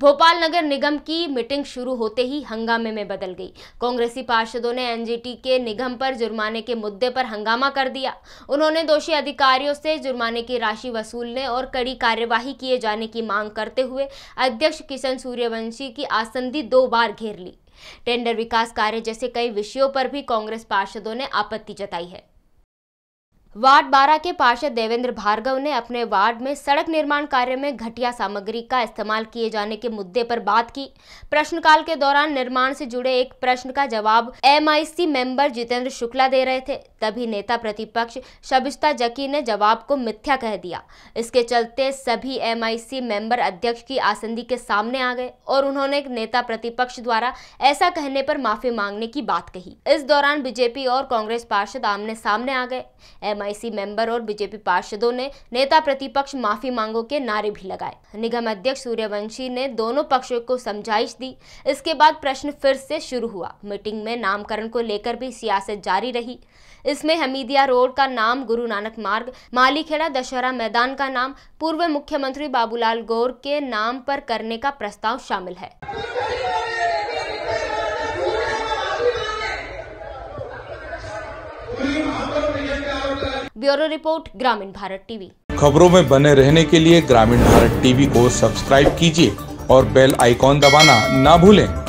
भोपाल नगर निगम की मीटिंग शुरू होते ही हंगामे में बदल गई कांग्रेसी पार्षदों ने एनजीटी के निगम पर जुर्माने के मुद्दे पर हंगामा कर दिया उन्होंने दोषी अधिकारियों से जुर्माने की राशि वसूलने और कड़ी कार्यवाही किए जाने की मांग करते हुए अध्यक्ष किशन सूर्यवंशी की आसंदी दो बार घेर ली टेंडर विकास कार्य जैसे कई विषयों पर भी कांग्रेस पार्षदों ने आपत्ति जताई है वार्ड 12 के पार्षद देवेंद्र भार्गव ने अपने वार्ड में सड़क निर्माण कार्य में घटिया सामग्री का इस्तेमाल किए जाने के मुद्दे पर बात की प्रश्नकाल के दौरान निर्माण से जुड़े एक प्रश्न का जवाब एमआईसी मेंबर जितेंद्र शुक्ला दे रहे थे तभी नेता प्रतिपक्ष शबिस्ता जकी ने जवाब को मिथ्या कह दिया इसके चलते सभी एम मेंबर अध्यक्ष की आसंदी के सामने आ गए और उन्होंने नेता प्रतिपक्ष द्वारा ऐसा कहने पर माफी मांगने की बात कही इस दौरान बीजेपी और कांग्रेस पार्षद आमने सामने आ गए एमआईसी मेंबर और बीजेपी पार्षदों ने नेता प्रतिपक्ष माफी मांगो के नारे भी लगाए निगम अध्यक्ष सूर्यवंशी ने दोनों पक्षों को समझाइश दी इसके बाद प्रश्न फिर से शुरू हुआ मीटिंग में नामकरण को लेकर भी सियासत जारी रही इसमें हमीदिया रोड का नाम गुरु नानक मार्ग मालीखेड़ा दशहरा मैदान का नाम पूर्व मुख्यमंत्री बाबूलाल गौर के नाम पर करने का प्रस्ताव शामिल है ब्यूरो रिपोर्ट ग्रामीण भारत टीवी खबरों में बने रहने के लिए ग्रामीण भारत टीवी को सब्सक्राइब कीजिए और बेल आइकॉन दबाना ना भूलें